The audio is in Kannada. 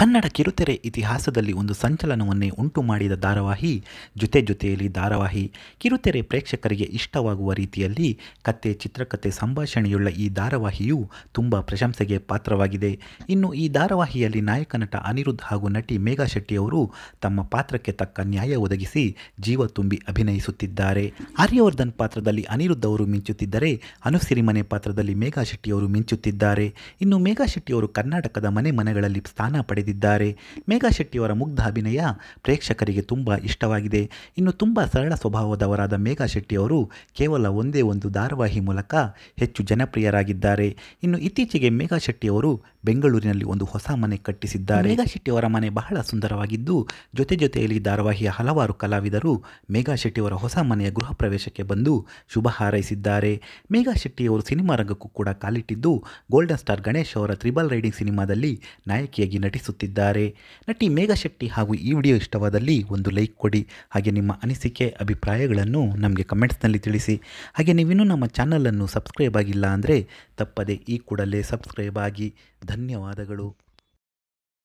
ಕನ್ನಡ ಕಿರುತೆರೆ ಇತಿಹಾಸದಲ್ಲಿ ಒಂದು ಸಂಚಲನವನ್ನೇ ಉಂಟು ಮಾಡಿದ ಧಾರಾವಾಹಿ ಜೊತೆ ಜೊತೆಯಲ್ಲಿ ಧಾರಾವಾಹಿ ಕಿರುತೆರೆ ಪ್ರೇಕ್ಷಕರಿಗೆ ಇಷ್ಟವಾಗುವ ರೀತಿಯಲ್ಲಿ ಕತೆ ಚಿತ್ರಕತೆ ಸಂಭಾಷಣೆಯುಳ್ಳ ಈ ಧಾರಾವಾಹಿಯು ತುಂಬ ಪ್ರಶಂಸೆಗೆ ಪಾತ್ರವಾಗಿದೆ ಇನ್ನು ಈ ಧಾರಾವಾಹಿಯಲ್ಲಿ ನಾಯಕ ನಟ ಅನಿರುದ್ಧ ಹಾಗೂ ನಟಿ ಮೇಘಾ ಶೆಟ್ಟಿಯವರು ತಮ್ಮ ಪಾತ್ರಕ್ಕೆ ತಕ್ಕ ನ್ಯಾಯ ಒದಗಿಸಿ ಜೀವ ತುಂಬಿ ಅಭಿನಯಿಸುತ್ತಿದ್ದಾರೆ ಆರ್ಯವರ್ಧನ್ ಪಾತ್ರದಲ್ಲಿ ಅನಿರುದ್ಧ ಅವರು ಮಿಂಚುತ್ತಿದ್ದರೆ ಅನುಸಿರಿಮನೆ ಪಾತ್ರದಲ್ಲಿ ಮೇಘಾ ಶೆಟ್ಟಿಯವರು ಮಿಂಚುತ್ತಿದ್ದಾರೆ ಇನ್ನು ಮೇಘಾ ಶೆಟ್ಟಿಯವರು ಕರ್ನಾಟಕದ ಮನೆ ಮನೆಗಳಲ್ಲಿ ಸ್ಥಾನ ಪಡೆದ ಬರೆದಿದ್ದಾರೆ ಮೇಘಾ ಶೆಟ್ಟಿಯವರ ಮುಗ್ಧ ಅಭಿನಯ ಪ್ರೇಕ್ಷಕರಿಗೆ ತುಂಬ ಇಷ್ಟವಾಗಿದೆ ಇನ್ನು ತುಂಬ ಸರಳ ಸ್ವಭಾವದವರಾದ ಮೇಘಾ ಅವರು ಕೇವಲ ಒಂದೇ ಒಂದು ಧಾರಾವಾಹಿ ಮೂಲಕ ಹೆಚ್ಚು ಜನಪ್ರಿಯರಾಗಿದ್ದಾರೆ ಇನ್ನು ಇತ್ತೀಚೆಗೆ ಮೇಘಾ ಶೆಟ್ಟಿಯವರು ಬೆಂಗಳೂರಿನಲ್ಲಿ ಒಂದು ಹೊಸ ಮನೆ ಕಟ್ಟಿಸಿದ್ದಾರೆ ಮೇಘಾ ಶೆಟ್ಟಿ ಅವರ ಮನೆ ಬಹಳ ಸುಂದರವಾಗಿದ್ದು ಜೊತೆ ಜೊತೆಯಲ್ಲಿ ಧಾರಾವಾಹಿಯ ಹಲವಾರು ಕಲಾವಿದರು ಮೇಘಾ ಅವರ ಹೊಸ ಮನೆಯ ಗೃಹ ಪ್ರವೇಶಕ್ಕೆ ಬಂದು ಶುಭ ಹಾರೈಸಿದ್ದಾರೆ ಮೇಘಾ ಅವರು ಸಿನಿಮಾ ರಂಗಕ್ಕೂ ಕೂಡ ಕಾಲಿಟ್ಟಿದ್ದು ಗೋಲ್ಡನ್ ಸ್ಟಾರ್ ಗಣೇಶ್ ಅವರ ತ್ರಿಬಲ್ ರೈಡಿಂಗ್ ಸಿನಿಮಾದಲ್ಲಿ ನಾಯಕಿಯಾಗಿ ನಟಿಸುತ್ತಿದ್ದಾರೆ ನಟಿ ಮೇಘಾ ಶೆಟ್ಟಿ ಹಾಗೂ ಈ ವಿಡಿಯೋ ಇಷ್ಟವಾದಲ್ಲಿ ಒಂದು ಲೈಕ್ ಕೊಡಿ ಹಾಗೆ ನಿಮ್ಮ ಅನಿಸಿಕೆ ಅಭಿಪ್ರಾಯಗಳನ್ನು ನಮಗೆ ಕಮೆಂಟ್ಸ್ನಲ್ಲಿ ತಿಳಿಸಿ ಹಾಗೆ ನೀವಿನ್ನೂ ನಮ್ಮ ಚಾನಲನ್ನು ಸಬ್ಸ್ಕ್ರೈಬ್ ಆಗಿಲ್ಲ ಅಂದರೆ ತಪ್ಪದೆ ಈ ಕೂಡಲೇ ಸಬ್ಸ್ಕ್ರೈಬ್ ಆಗಿ ಧನ್ಯವಾದಗಳು